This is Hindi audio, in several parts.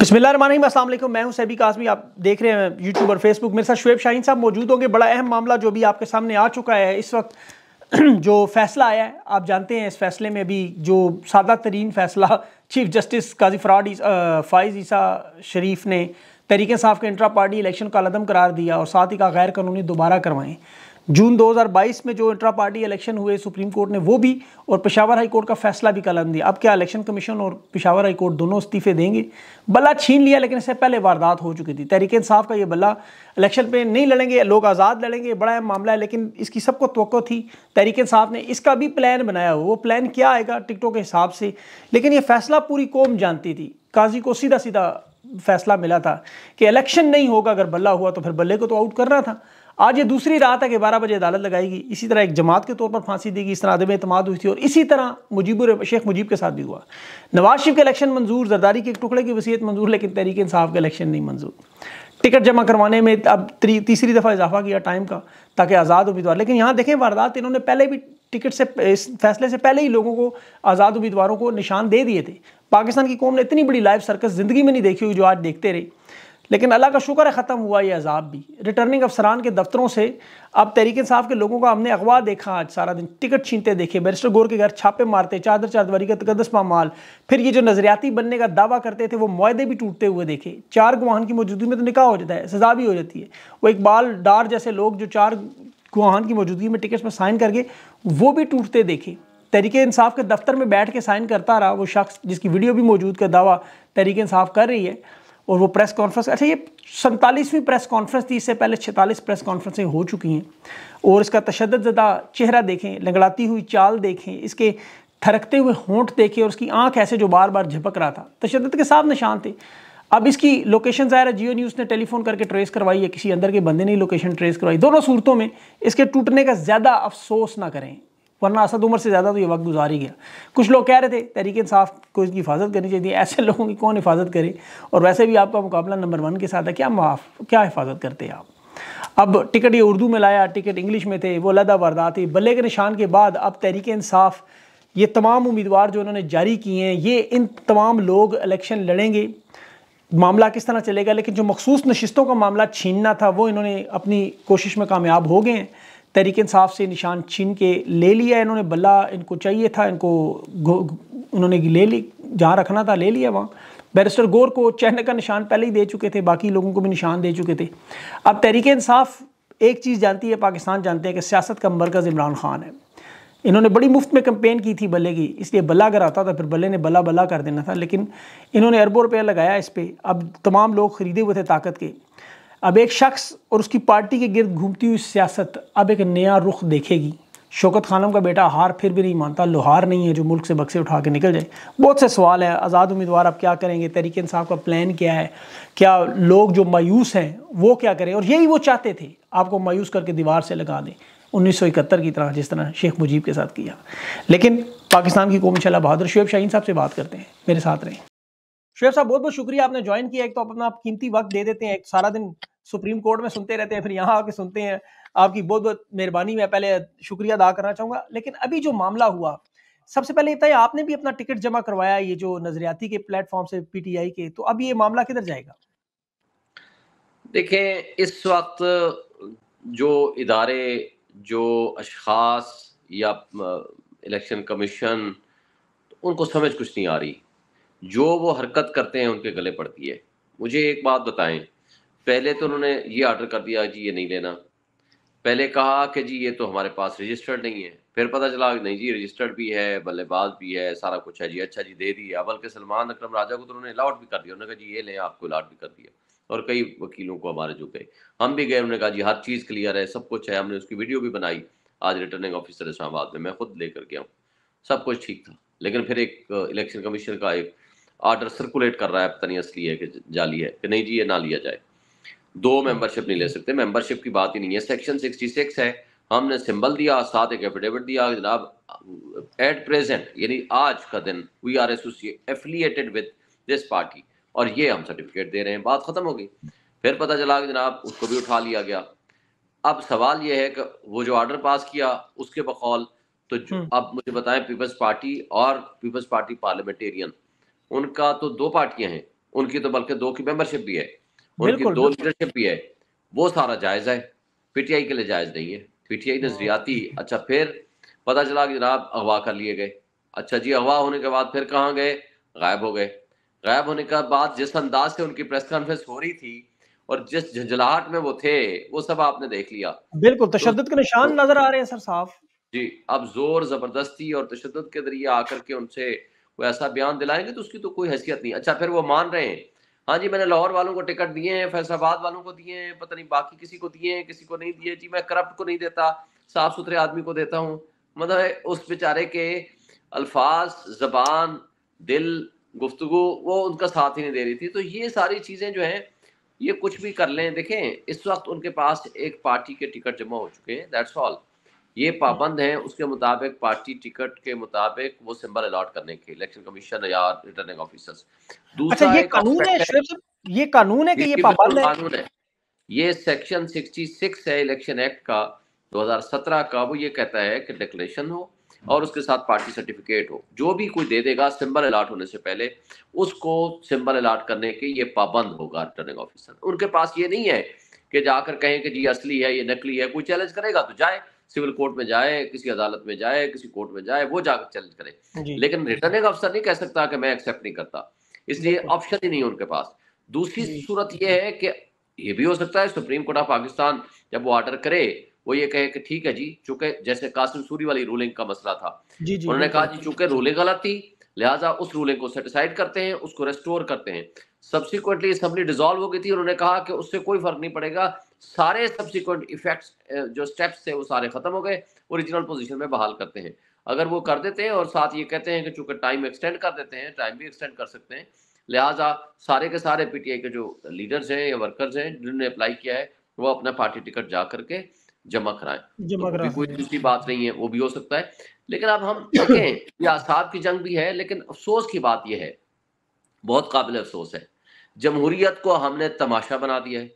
बिस्मिल्लाम मैं हूं सैबी काजमी आप देख रहे हैं यूट्यूब और फेसबुक मेरे साथ शुएब शाहीन साहब मौजूद होंगे बड़ा अहम मामला जो भी आपके सामने आ चुका है इस वक्त जो फैसला आया है आप जानते हैं इस फैसले में भी जो सादा तरीन फैसला चीफ जस्टिस काजी फराड फाइज ईसा शरीफ ने तहरीक साफ के इंट्रा पार्टी इलेक्शन का अलदम करार दिया और साथ ही का गैर कानूनी दोबारा करवाएं जून 2022 में जो इंट्रा पार्टी इलेक्शन हुए सुप्रीम कोर्ट ने वो भी और पेशावर हाई कोर्ट का फैसला भी कलम दिया अब क्या इलेक्शन कमीशन और पेशावर हाई कोर्ट दोनों इस्तीफे देंगे बल्ला छीन लिया लेकिन इससे पहले वारदात हो चुकी थी तहरीक इंसाफ का ये बल्ला इलेक्शन पे नहीं लड़ेंगे लोग आज़ाद लड़ेंगे बड़ा अहम मामला है लेकिन इसकी सबको तो थी तहरीक इंसाफ ने इसका भी प्लान बनाया हुआ वो प्लान क्या आएगा टिकटों के हिसाब से लेकिन ये फैसला पूरी कौम जानती थी काजी को सीधा सीधा फैसला मिला था कि इलेक्शन नहीं होगा अगर बल्ला हुआ तो फिर बल्ले को तो आउट करना था आज ये दूसरी रात है कि बारह बजे अदालत लगाएगी इसी तरह एक जमात के तौर पर फांसी देगी इस तरह आदम अतमाद हुई थी और इसी तरह मुजीब शेख मुजीब के साथ भी हुआ नवाज शरीफ के इलेक्शन मंजूर जरदारी के एक टुकड़े की वसीयत मंजूर लेकिन तहरीक इंसाफ का इलेक्शन नहीं मंजूर टिकट जमा करवाने में अब तीसरी दफ़ा इजाफा किया टाइम का ताकि आज़ाद उम्मीदवार लेकिन यहाँ देखें वारदात इन्होंने पहले भी टिकट से इस फैसले से पहले ही लोगों को आज़ाद उम्मीदवारों को निशान दे दिए थे पाकिस्तान की कौम ने इतनी बड़ी लाइव सर्कस ज़िंदगी में नहीं देखी हुई जो आज देखते रहे लेकिन अल्लाह का शुक्र है ख़त्म हुआ ये अजाब भी रिटर्निंग अफसरान के दफ्तरों से अब तहरीक साहब के लोगों का हमने अगवा देखा आज सारा दिन टिकट छीनते देखे बैरिस्टर गोर के घर छापे मारते चादर चादवरी का तकदस माल फिर ये जो नजरियाती बनने का दावा करते थे वो माहदे भी टूटते हुए देखे चार गुहान की मौजूदगी में तो निकाह हो जाता है सजा भी हो जाती है वो इकबाल डार जैसे लोग जो चार गुहान की मौजूदगी में टिकट पर साइन करके वो भी टूटते देखे तहरीक इंसाफ के दफ्तर में बैठ के साइन करता रहा वो शख्स जिसकी वीडियो भी मौजूद का दावा तहरीक इंसाफ कर रही है और वो प्रेस कॉन्फ्रेंस अच्छा ये सैंतालीसवीं प्रेस कॉन्फ्रेंस थी इससे पहले छतालीस प्रेस कॉन्फ्रेंसें हो चुकी हैं और इसका तशद ज़दा चेहरा देखें लंगड़ाती हुई चाल देखें इसके थरकते हुए होंठ देखें और उसकी आंख ऐसे जो बार बार झपक रहा था तशद के साफ निशान थे अब इसकी लोकेशन ज़ाहिर है जियो न्यूज़ ने टेलीफोन करके ट्रेस करवाई है किसी अंदर के बंदे ने लोकेशन ट्रेस करवाई दोनों सूरतों में इसके टूटने का ज़्यादा अफसोस ना करें वरना असद उम्र से ज़्यादा तो ये वक्त गुजार ही गया कुछ लोग कह रहे थे तहरीक इंसाफ को इसकी हिफाजत करनी चाहिए ऐसे लोगों की कौन हिफाजत करे और वैसे भी आपका मुकाबला नंबर वन के साथ है क्या माफ क्या हिफाजत करते हैं आप अब टिकट ये उर्दू में लाया टिकट इंग्लिश में थे वो लदा वारदात थी बल्ले के निशान के बाद अब तहरीक इंसाफ ये तमाम उम्मीदवार जो उन्होंने जारी किए हैं ये इन तमाम लोग इलेक्शन लड़ेंगे मामला किस तरह चलेगा लेकिन जो मखसूस नशस्तों का मामला छीनना था वो इन्होंने अपनी कोशिश में कामयाब हो गए हैं तहरीक इंसाफ से निशान छीन के ले लिया इन्होंने बल्ला इनको चाहिए था इनको उन्होंने ले ली जहाँ रखना था ले लिया वहाँ बैरिस्टर गौर को चहने का निशान पहले ही दे चुके थे बाकी लोगों को भी निशान दे चुके थे अब तहरीक इंसाफ एक चीज़ जानती है पाकिस्तान जानते हैं कि सियासत का मरकज़ इमरान खान है इन्होंने बड़ी मुफ्त में कंपेन की थी बल्ले की इसलिए बल्ला अगर आता था फिर बल्ले ने बल्ला बल्ला कर देना था लेकिन इन्होंने अरबों रुपया लगाया इस पर अब तमाम लोग ख़रीदे हुए थे ताकत के अब एक शख्स और उसकी पार्टी के गिर्द घूमती हुई सियासत अब एक नया रुख देखेगी शौकत खानम का बेटा हार फिर भी नहीं मानता लोहार नहीं है जो मुल्क से बक्से उठा के निकल जाए बहुत से सवाल है आज़ाद उम्मीदवार आप क्या करेंगे तहरीक इंसाफ का प्लान क्या है क्या लोग जो मायूस हैं वो क्या करें और यही वो चाहते थे आपको मायूस करके दीवार से लगा दें 1971 की तरह जिस तरह शेख मुजीब के साथ किया लेकिन पाकिस्तान की कौम शाला बहादुर शुएब शाहीन साहब से बात करते हैं मेरे साथ रहें शुएब साहब बहुत बहुत शुक्रिया आपने ज्वाइन किया एक तो आप अपना कीमती वक्त दे देते हैं एक सारा दिन सुप्रीम कोर्ट में सुनते रहते हैं फिर यहाँ आके सुनते हैं आपकी बहुत बहुत मेहरबानी मैं पहले शुक्रिया अदा करना चाहूँगा लेकिन अभी जो मामला हुआ सबसे पहले ये आपने भी अपना टिकट जमा करवाया ये जो नजरियाती के प्लेटफॉर्म से पीटीआई के तो अब ये मामला किधर जाएगा देखें इस वक्त जो इदारे जो अशास या इलेक्शन कमीशन उनको समझ कुछ नहीं आ रही जो वो हरकत करते हैं उनके गले पड़ती है मुझे एक बात बताएं पहले तो उन्होंने ये ऑर्डर कर दिया जी ये नहीं लेना पहले कहा कि जी ये तो हमारे पास रजिस्टर्ड नहीं है फिर पता चला नहीं जी रजिस्टर्ड भी है बल्लेबाज भी है सारा कुछ है जी अच्छा जी दे दिया बल्कि सलमान अक्रम राजा को तो उन्होंने अलाउट भी कर दिया उन्होंने कहा जी ये लें आपको अलाउट भी कर दिया और कई वकीलों को हमारे जो गए हम भी गए उन्होंने कहा जी हर चीज़ क्लियर है सब कुछ है हमने उसकी वीडियो भी बनाई आज रिटर्निंग ऑफिसर इस्लामाबाद में मैं खुद लेकर गया हूँ सब कुछ ठीक था लेकिन फिर एक इलेक्शन कमीशन का एक आर्डर सर्कुलेट कर रहा है पता नहीं असली है कि जाली है कि नहीं जी ये ना लिया जाए दो मेंबरशिप नहीं ले सकते मेंबरशिप की बात ही नहीं है सेक्शन 66 है हमने सिंबल दिया साथ एक एफिडेविट दिया जनाब एट प्रेजेंट यानी आज का दिन we are affiliated with this party और ये हम सर्टिफिकेट दे रहे हैं बात खत्म हो गई फिर पता चला कि जनाब उसको भी उठा लिया गया अब सवाल यह है कि वो जो ऑर्डर पास किया उसके बकौल तो हम्म। अब मुझे बताएं पीपल्स पार्टी और पीपल्स पार्टी पार्लियामेंटेरियन उनका तो दो पार्टियां हैं उनकी तो बल्कि दो की मेंबरशिप भी है उनकी दो लीडरशिप भी है वो सारा जायज है पीटीआई के लिए जायज नहीं है पीटीआई नजरियाती अच्छा फिर पता चला कि जनाब अगवा कर लिए गए अच्छा जी अगवा होने के बाद फिर कहाँ गए गायब हो गए गायब होने के बाद जिस अंदाज से उनकी प्रेस कॉन्फ्रेंस हो रही थी और जिस झंझलाहट में वो थे वो सब आपने देख लिया बिल्कुल तो तशद के निशान नजर आ रहे हैं सर साफ जी अब जोर जबरदस्ती और तशद के जरिए आकर के उनसे कोई ऐसा बयान दिलाएंगे तो उसकी तो कोई हैसियत नहीं अच्छा फिर वो मान रहे हैं हाँ जी मैंने लाहौर वालों को टिकट दिए हैं फैसलाबाद वालों को दिए हैं पता नहीं बाकी किसी को दिए हैं किसी को नहीं दिए जी मैं करप्ट को नहीं देता साफ सुथरे आदमी को देता हूँ मतलब उस बेचारे के अल्फाज जबान दिल गुफ्तु वो उनका साथ ही नहीं दे रही थी तो ये सारी चीज़ें जो हैं ये कुछ भी कर लें देखें इस वक्त उनके पास एक पार्टी के टिकट जमा हो चुके हैं दैट्स ऑल ये पाबंद हैं उसके मुताबिक पार्टी टिकट के मुताबिक वो सिंबल अलॉट करने के इलेक्शन कमीशन या रिटर्निंग ऑफिसर्स अच्छा, दूसरा ये कानून है ये कानून है कि ये पाबंद है कानून है ये सेक्शन 66 है इलेक्शन एक्ट का 2017 का वो ये कहता है कि डिक्लेरेशन हो और उसके साथ पार्टी सर्टिफिकेट हो जो भी कोई दे देगा सिंबल अलाट होने से पहले उसको सिंबल अलाट करने के ये पाबंद होगा रिटर्निंग ऑफिसर उनके पास ये नहीं है कि जाकर कहें कि जी असली है ये नकली है कोई चैलेंज करेगा तो जाए सिविल कोर्ट में जाए किसी अदालत में जाए किसी कोर्ट में जाए वो जाकर चैलेंज करे लेकिन रिटर्निंग अफसर नहीं कह सकता कि मैं एक्सेप्ट नहीं करता इसलिए ऑप्शन ही नहीं उनके पास दूसरी सूरत यह है कि ये भी हो सकता है सुप्रीम कोर्ट ऑफ पाकिस्तान जब वो ऑर्डर करे वो ये कहे कि ठीक है जी चूंकि जैसे कासिम सूरी वाली रूलिंग का मसला था जी जी उन्होंने कहा जी चूंकि रूलिंग गलत थी लिहाजा उस रूलिंग को सेटिसाइड करते हैं उसको रेस्टोर करते हैं सब्सिक्वेंटली असम्बली डिजोल्व हो गई थी उन्होंने कहा कि उससे कोई फर्क नहीं पड़ेगा सारे सब्सिक्वेंट इफेक्ट्स जो स्टेप्स थे वो सारे खत्म हो गए ओरिजिनल पोजीशन में बहाल करते हैं अगर वो कर देते हैं और साथ ये कहते हैं कि चूंकि टाइम एक्सटेंड कर देते हैं टाइम भी एक्सटेंड कर सकते हैं लिहाजा सारे के सारे पीटीआई के जो लीडर्स हैं या वर्कर्स हैं जिन्होंने अप्लाई किया है वो अपना पार्टी टिकट जा करके जमा कराएं जमा तो कोई दूसरी बात नहीं है वो भी हो सकता है लेकिन अब हम देखें आसाब की जंग भी है लेकिन अफसोस की बात यह है बहुत काबिल अफसोस है जमहूरियत को हमने तमाशा बना दिया है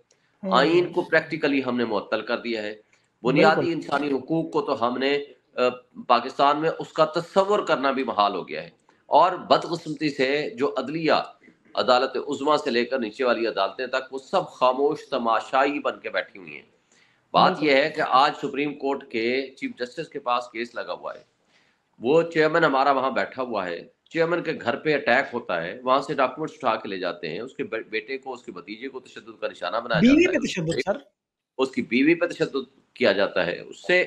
आइन को प्रैक्टिकली हम्म। हमने मअतल कर दिया है बुनियादी इंसानी हकूक को तो हमने पाकिस्तान में उसका तस्वर करना भी महाल हो गया है और बदकस्मती से जो अदलिया अदालत उजमा से लेकर नीचे वाली अदालतें तक वो सब खामोश तमाशाई बन के बैठी हुई हैं बात यह है कि आज सुप्रीम कोर्ट के चीफ जस्टिस के पास केस लगा हुआ है वो चेयरमैन हमारा वहां बैठा हुआ है चेयरमैन के घर पे अटैक होता है वहां से डॉक्यूमेंट्स उठा के ले जाते हैं उसके बेटे को उसके भतीजे को तशद का निशाना बनाया बीवी पे उसकी बीवी पे तशद किया जाता है उससे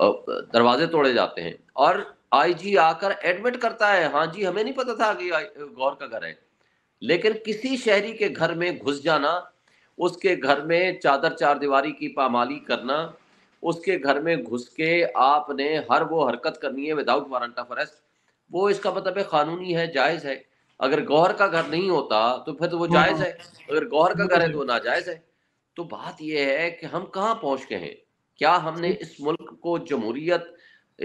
दरवाजे तोड़े जाते हैं और आईजी आकर एडमिट करता है हाँ जी हमें नहीं पता था कि गौर का घर है लेकिन किसी शहरी के घर में घुस जाना उसके घर में चादर चार दीवारी की पामाली करना उसके घर में घुस के आपने हर वो हरकत करनी है विदाउट वारंट ऑफ अरेस्ट वो इसका मतलब है कानूनी है जायज है अगर गौर का घर नहीं होता तो फिर तो वो हाँ, जायज हाँ। है अगर गौर का घर तो है तो वो नाजायज है तो बात यह है कि हम कहाँ पहुंच गए हैं क्या हमने इस मुल्क को जमहूरियत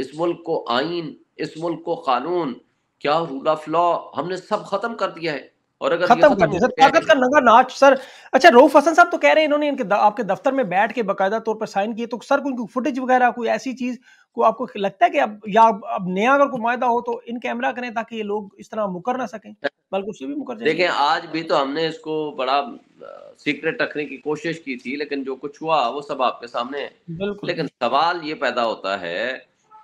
इस मुल्क को आइन इस मुल्क को कानून क्या रूल ऑफ लॉ हमने सब खत्म कर दिया है और अगर खत्म कर दिया सर ताकत का नंगा नाच सर अच्छा रोफ हसन साहब तो कह रहे हैं इन्होंने इनके आपके दफ्तर में बैठ के बकायदा तौर पर साइन किए तो सर कोई फुटेज वगैरह कोई ऐसी चीज को आपको लगता है कि अब या अब नया अगर कोई मायदा हो तो इन कैमरा करें ताकि ये लोग इस तरह मुकर ना सकें बल्कि उससे भी मुकर देखें आज भी तो हमने इसको बड़ा सीक्रेट रखने की कोशिश की थी लेकिन जो कुछ हुआ वो सब आपके सामने लेकिन सवाल ये पैदा होता है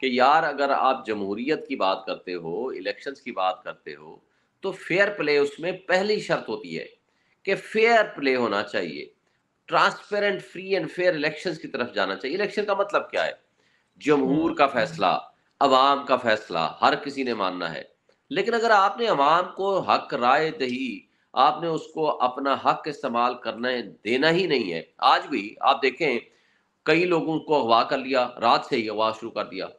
कि यार अगर आप जमहूरियत की बात करते हो इलेक्शंस की बात करते हो तो फेयर प्ले उसमें पहली शर्त होती है कि फेयर प्ले होना चाहिए transparent free and fair elections की तरफ जाना चाहिए इलेक्शन का मतलब क्या है जमहूर हम्म। का फैसला अवाम का फैसला हर किसी ने मानना है लेकिन अगर आपने अवाम को हक राय दही आपने उसको अपना हक इस्तेमाल करने देना ही नहीं है आज भी आप देखें कई लोगों को अगवा कर लिया रात से ही अगवा शुरू कर दिया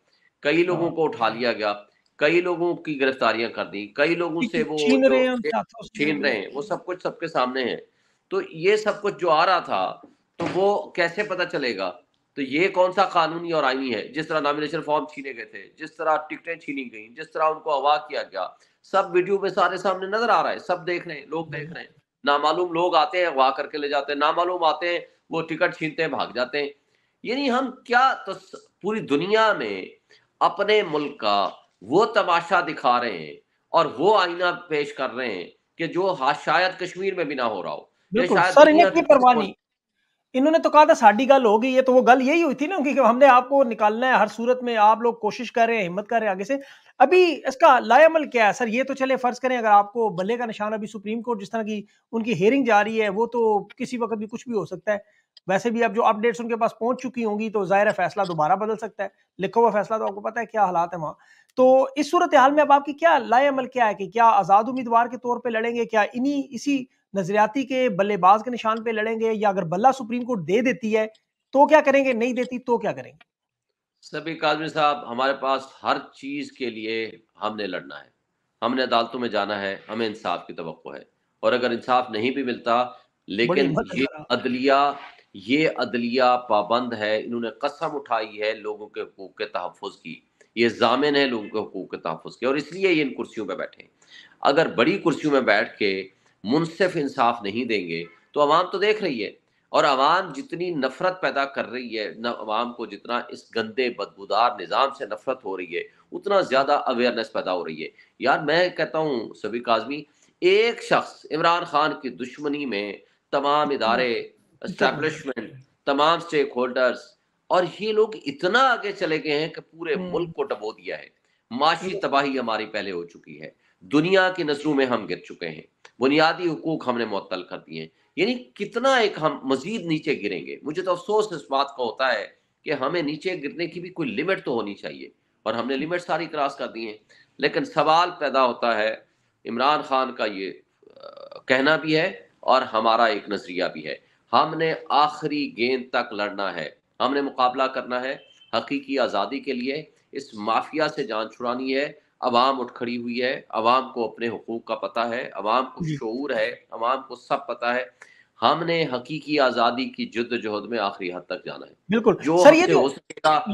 कई लोगों हाँ। को उठा लिया गया कई लोगों की गिरफ्तारियां कर दी कई लोगों से वो छीन रहे हैं छीन रहे हैं वो सब कुछ सबके सामने है तो ये सब कुछ जो आ रहा था तो वो कैसे पता चलेगा तो ये कौन सा कानूनी और आईनी है जिस तरह नॉमिनेशन फॉर्म छीने गए थे जिस तरह टिकटें छीनी गई जिस तरह उनको अगवा किया गया सब वीडियो में सारे सामने नजर आ रहा है सब देख रहे हैं लोग देख रहे हैं नामालूम लोग आते हैं अगवा करके ले जाते हैं नामालूम आते हैं वो टिकट छीनते हैं भाग जाते हैं यानी हम क्या तो पूरी दुनिया में अपने मुल्क का वो तमाशा दिखा रहे हैं और वो आईना पेश कर रहे हैं कि जो शायद कश्मीर में भी ना हो रहा हो सर इन्हें की परवाह नहीं इन्होंने तो कहा था साड़ी गल हो गई है तो वो गल यही हुई थी ना क्योंकि हमने आपको निकालना है हर सूरत में आप लोग कोशिश कर रहे हैं हिम्मत कर रहे हैं आगे से अभी इसका लायामल क्या है सर ये तो चले फर्ज करें अगर आपको बल्ले का निशान अभी सुप्रीम कोर्ट जिस तरह की उनकी हेयरिंग जा रही है वो तो किसी वक्त भी कुछ भी हो सकता है वैसे भी अब जो अपडेट्स उनके पास पहुंच चुकी होंगी तो जाहिर है फैसला दोबारा बदल सकता है लिखा हुआ फैसला तो आपको पता है क्या हालात है वहाँ तो इस सूरत हाल में अब आपकी क्या लाएमल क्या है कि क्या आज़ाद उम्मीदवार के तौर पर लड़ेंगे क्या इन्हीं इसी नजरियाती के बल्लेबाज के निशान पे लड़ेंगे या अगर बल्ला सुप्रीम कोर्ट दे देती है तो क्या करेंगे नहीं देती तो क्या करेंगे सभी काजमी साहब हमारे पास हर चीज के लिए हमने लड़ना है हमने अदालतों में जाना है हमें इंसाफ की तो है और अगर इंसाफ नहीं भी मिलता लेकिन ये अदलिया ये अदलिया पाबंद है इन्होंने कसम उठाई है लोगों के हकूक के तहफ़ की ये जामिन है लोगों के हकूक के तहफ़ के और इसलिए ये इन कुर्सियों पर बैठे अगर बड़ी कुर्सियों में बैठ के मुनसिफ इंसाफ नहीं देंगे तो आवाम तो देख रही है और आवाम जितनी नफरत पैदा कर रही है आवाम को जितना इस गंदे बदबूदार निज़ाम से नफरत हो रही है उतना ज़्यादा अवेयरनेस पैदा हो रही है यार मैं कहता हूँ सभी काजमी एक शख्स इमरान खान की दुश्मनी में तमाम इदारे इस्टेब्लिशमेंट तमाम स्टेक होल्डर्स और ये लोग इतना आगे चले गए हैं कि पूरे हम्म। मुल्क को डबो दिया है माशी तबाही हमारी पहले हो चुकी है दुनिया की नजरों में हम गिर चुके हैं बुनियादी हकूक हमने मअतल कर दिए हैं यानी कितना एक हम मजीद नीचे गिरेंगे मुझे तो अफसोस इस बात का होता है कि हमें नीचे गिरने की भी कोई लिमिट तो होनी चाहिए और हमने लिमिट सारी क्रॉस कर दी है लेकिन सवाल पैदा होता है इमरान खान का ये कहना भी है और हमारा एक नज़रिया भी है हमने आखिरी गेंद तक लड़ना है हमने मुकाबला करना है हकीकी आज़ादी के लिए इस माफिया से जान छुड़ानी है अवाम उठ खड़ी हुई है अवाम को अपने हकूक का पता है अवाम को शूर है अवाम को सब पता है हमने हकीकी आजादी की जहद में आखिरी हद तक जाना है बिल्कुल जो सर ये जो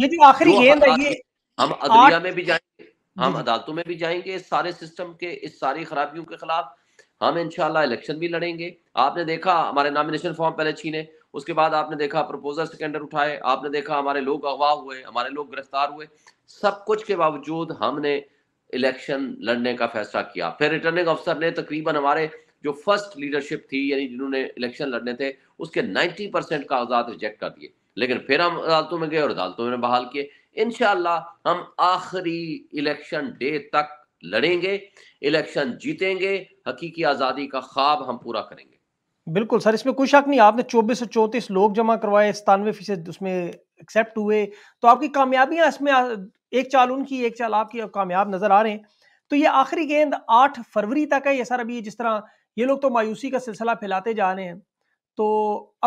ये जो आखिरी गेंद है ये हम अदलिया में भी जाएंगे हम अदालतों में भी जाएंगे इस सारे सिस्टम के इस सारी खराबियों के खिलाफ हम इंशाल्लाह इलेक्शन भी लड़ेंगे आपने देखा हमारे नॉमिनेशन फॉर्म पहले छीने उसके बाद आपने देखा प्रपोजल सिकंडर उठाए आपने देखा हमारे लोग अगवा हुए हमारे लोग गिरफ्तार हुए सब कुछ के बावजूद हमने इलेक्शन लड़ने का फैसला किया फिर रिटर्निंग अफसर ने तकरीबन हमारे जो फर्स्ट लीडरशिप थी यानी जिन्होंने इलेक्शन लड़ने थे उसके 90 परसेंट कागजात रिजेक्ट कर दिए लेकिन फिर हम अदालतों में गए और अदालतों में बहाल किए इन हम आखिरी इलेक्शन डे तक लड़ेंगे इलेक्शन जीतेंगे हकीकी आज़ादी का ख्वाब हम पूरा करेंगे बिल्कुल सर इसमें कोई शक नहीं आपने 24 से 34 लोग जमा करवाए सतानवे फीसद उसमें एक्सेप्ट हुए तो आपकी कामयाबियां इसमें एक चाल उनकी एक चाल आपकी अब कामयाब नजर आ रहे हैं तो ये आखिरी गेंद आठ फरवरी तक है ये सर अभी जिस तरह ये लोग तो मायूसी का सिलसिला फैलाते जा रहे हैं तो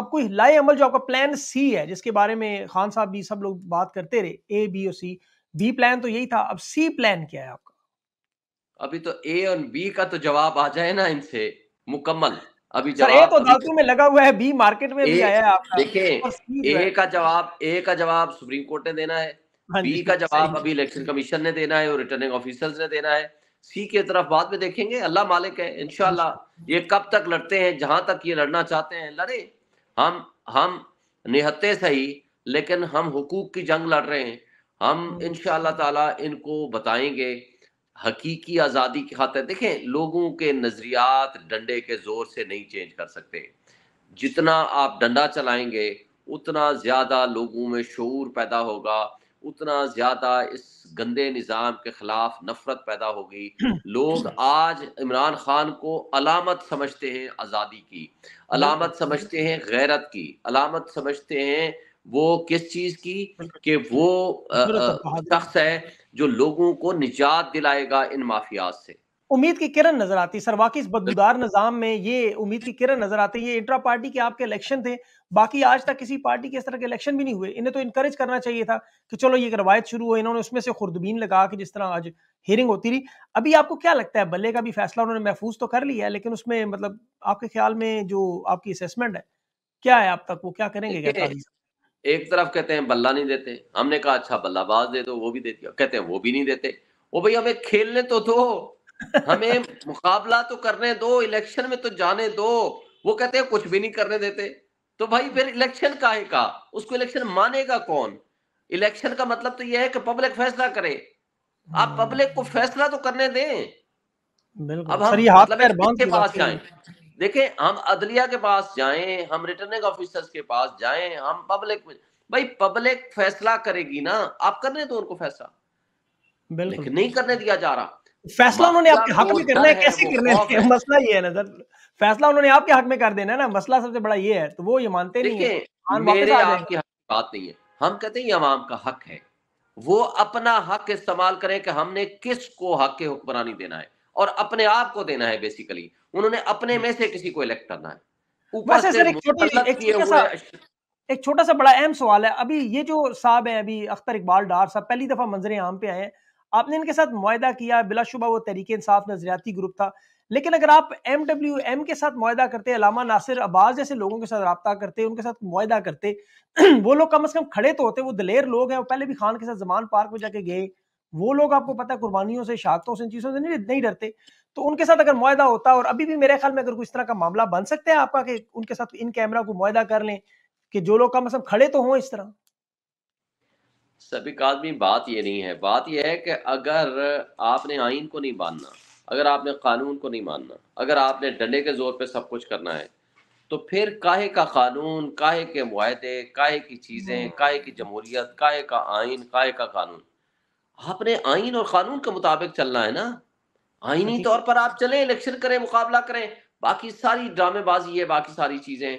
अब कोई लाए अमल जो आपका प्लान सी है जिसके बारे में खान साहब भी सब लोग बात करते रहे ए बी और सी बी प्लान तो यही था अब सी प्लान क्या है आपका अभी तो ए और बी का तो जवाब आ जाए ना इनसे मुकम्मल अभी जवाब ए तो में लगा हुआ है बी मार्केट में भी आया है आपका देखिए ए का जवाब ए का जवाब सुप्रीम कोर्ट ने देना है हाँ बी का जवाब अभी इलेक्शन कमीशन ने देना है और रिटर्निंग ऑफिसर्स ने देना है सी की तरफ बाद में देखेंगे अल्लाह मालिक है इनशाला ये कब तक लड़ते हैं जहां तक ये लड़ना चाहते हैं लड़े हम हम निहत्ते सही लेकिन हम हुकूक की जंग लड़ रहे हैं हम हाँ इन ताला इनको बताएंगे हकीकी आज़ादी की खातर देखें लोगों के नज़रियात डंडे के ज़ोर से नहीं चेंज कर सकते जितना आप डंडा चलाएंगे उतना ज़्यादा लोगों में शोर पैदा होगा उतना ज़्यादा इस गंदे निज़ाम के ख़िलाफ़ नफ़रत पैदा होगी लोग आज इमरान खान को अलामत समझते हैं आज़ादी की अलामत समझते हैं गैरत की अलामत समझते हैं वो किस चीज़ की कि वो शख्स है जो लोगों को निजात दिलाएगा इन माफियाज से उम्मीद की किरण नजर आती सर वाकई इस बदबूदार निजाम में ये उम्मीद की किरण नजर आती है ये इंट्रा पार्टी के आपके इलेक्शन थे बाकी आज तक किसी पार्टी के इस तरह के इलेक्शन भी नहीं हुए इन्हें तो इनकरेज करना चाहिए था कि चलो ये रवायत शुरू हो इन्होंने उसमें से खुर्दबीन लगा कि जिस तरह आज हियरिंग होती रही अभी आपको क्या लगता है बल्ले का भी फैसला उन्होंने महफूज तो कर लिया है लेकिन उसमें मतलब आपके ख्याल में जो आपकी असेसमेंट है क्या है आप तक वो क्या करेंगे एक तरफ कहते हैं बल्ला नहीं देते हमने कहा अच्छा बल्लाबाज दे दो वो भी दे दिया कहते हैं वो भी नहीं देते वो भाई हमें खेलने तो दो हमें मुकाबला तो करने दो इलेक्शन में तो जाने दो वो कहते हैं कुछ भी नहीं करने देते तो भाई फिर इलेक्शन है का उसको इलेक्शन मानेगा कौन इलेक्शन का मतलब तो यह है कि पब्लिक फैसला करे आप पब्लिक हम्म। को फैसला तो करने दें अब हम मतलब के पास जाए देखें हम अदलिया के पास जाएं हम रिटर्निंग ऑफिसर्स के पास जाएं हम पब्लिक भाई पब्लिक फैसला करेगी ना आप करने दो उनको फैसला लेकिन नहीं करने दिया जा रहा फैसला उन्होंने आपके हक में करना है कैसे करना है मसला ये है ना सर फैसला उन्होंने आपके हक में कर देना है ना मसला सबसे बड़ा ये है तो वो ये मानते नहीं है मेरे आपकी बात नहीं है हम कहते हैं ये अवाम का हक है वो अपना हक इस्तेमाल करें कि हमने किस को हक के हुक्मरानी देना है और अपने आप को देना है बेसिकली उन्होंने अपने में से किसी को इलेक्ट करना है ऊपर एक छोटा सा बड़ा अहम सवाल है अभी ये जो साहब है अभी अख्तर इकबाल डार साहब पहली दफा मंजरे आम पे आए हैं आपने इनके साथ माहा किया बिलाशुबा वो तरीके इंसाफ नजरियाती ग्रुप था लेकिन अगर आप एम डब्ल्यू एम के साथ माहा करते अलामा नासिर अब्बास जैसे लोगों के साथ रबता करते उनके साथ माहा करते वो लोग कम अज कम खड़े तो होते वो दलेर लोग हैं वो पहले भी खान के साथ जमान पार्क में जाके गए वो लोग आपको पता है कुर्बानियों से शहादतों से इन चीज़ों से नहीं नहीं डरते तो उनके साथ अगर माहा होता और अभी भी मेरे ख्याल में अगर कोई इस तरह का मामला बन सकता है आपका कि उनके साथ इन कैमरा को माहा कर लें कि जो लोग कम अज कम खड़े तो हों इस तरह सभी का आदमी बात ये नहीं है बात यह है कि अगर आपने आइन को नहीं मानना अगर आपने कानून को नहीं मानना अगर आपने डंडे के जोर पे सब कुछ करना है तो फिर काहे का कानून काहे के माहदे काहे की चीज़ें काहे की जमहूरियत काहे का आइन काहे का कानून आपने आइन और कानून के मुताबिक चलना है ना आइनी तौर पर आप चले इलेक्शन करें मुकाबला करें बाकी सारी ड्रामेबाजी है बाकी सारी चीज़ें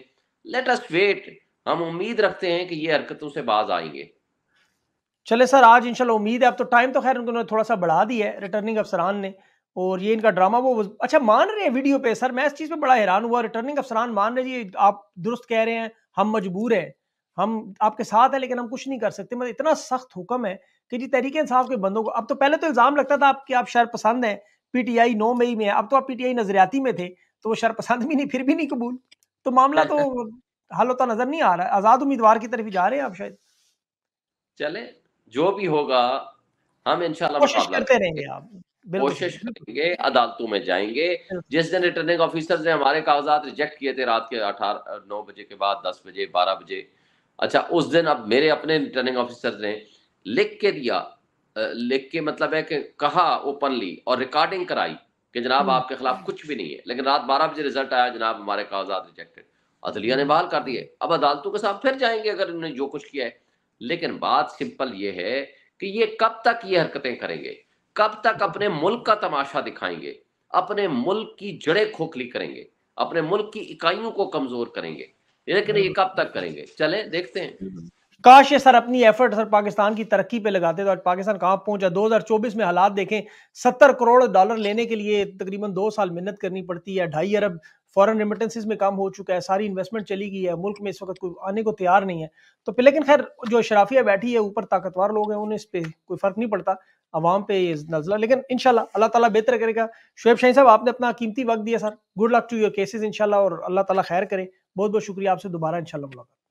लेट अस वेट हम उम्मीद रखते हैं कि ये हरकतों से बाज आएंगे चले सर आज इंशाल्लाह उम्मीद है अब तो टाइम तो खैर उन्होंने थोड़ा सा बढ़ा दिया है रिटर्निंग अफसरान ने और ये इनका ड्रामा वो अच्छा मान रहे हैं वीडियो पे सर मैं इस चीज़ पे बड़ा हैरान हुआ रिटर्निंग अफसरान मान रहे जी आप दुरुस्त कह रहे हैं हम मजबूर हैं हम आपके साथ हैं लेकिन हम कुछ नहीं कर सकते मतलब इतना सख्त हुक्म है कि जी तरीके इंसाफ के बंदों को अब तो पहले तो इल्ज़ाम लगता था आपकी आप शर पसंद हैं आई नौ मई में अब तो आप पीटीआई नजरियाती में थे तो वो शर पसंद भी नहीं फिर भी नहीं कबूल तो मामला तो हल होता नजर नहीं आ रहा है आज़ाद उम्मीदवार की तरफ ही जा रहे हैं आप शायद चले जो भी होगा हम इनशाला कोशिश करते रहेंगे आप कोशिश करेंगे अदालतों में जाएंगे जिस दिन रिटर्निंग ऑफिसर ने हमारे कागजात रिजेक्ट किए थे रात के अठारह नौ बजे के बाद दस बजे बारह बजे अच्छा उस दिन अब मेरे अपने रिटर्निंग ऑफिसर ने लिख के दिया लिख के मतलब है कि कहा ओपनली और रिकॉर्डिंग कराई कि जनाब हम्म। आपके खिलाफ कुछ भी नहीं है लेकिन रात बारह बजे रिजल्ट आया जनाब हमारे कागजात रिजेक्टेड अदलिया ने बहाल कर दिए अब अदालतों के साथ फिर जाएंगे अगर इन्होंने जो कुछ किया है लेकिन बात सिंपल ये है कि ये कब तक ये हरकतें करेंगे कब तक अपने मुल्क का तमाशा दिखाएंगे अपने मुल्क की जड़ें खोखली करेंगे अपने मुल्क की इकाइयों को कमजोर करेंगे लेकिन ये कब तक करेंगे चले देखते हैं काश ये सर अपनी एफर्ट सर पाकिस्तान की तरक्की पे लगाते तो आज पाकिस्तान कहाँ पहुंचा 2024 में हालात देखें 70 करोड़ डॉलर लेने के लिए तकरीबन दो साल मेहनत करनी पड़ती है ढाई अरब फॉरन रेमिटेंसीज में काम हो चुका है सारी इन्वेस्टमेंट चली गई है मुल्क में इस वक्त कोई आने को तैयार नहीं है तो फिर लेकिन खैर जो शराफिया बैठी है ऊपर ताकतवर लोग हैं उन्हें इस पर कोई फर्क नहीं पड़ता आवाम पे ये नजला लेकिन इनशाला अल्लाह ताला बेहतर करेगा शुएब शाही साहब आपने अपना कीमती वक्त दिया sir good luck to your cases इनशाला और अल्लाह ताला खैर करे बहुत बहुत शुक्रिया आपसे दोबारा इनशाला मुलाकात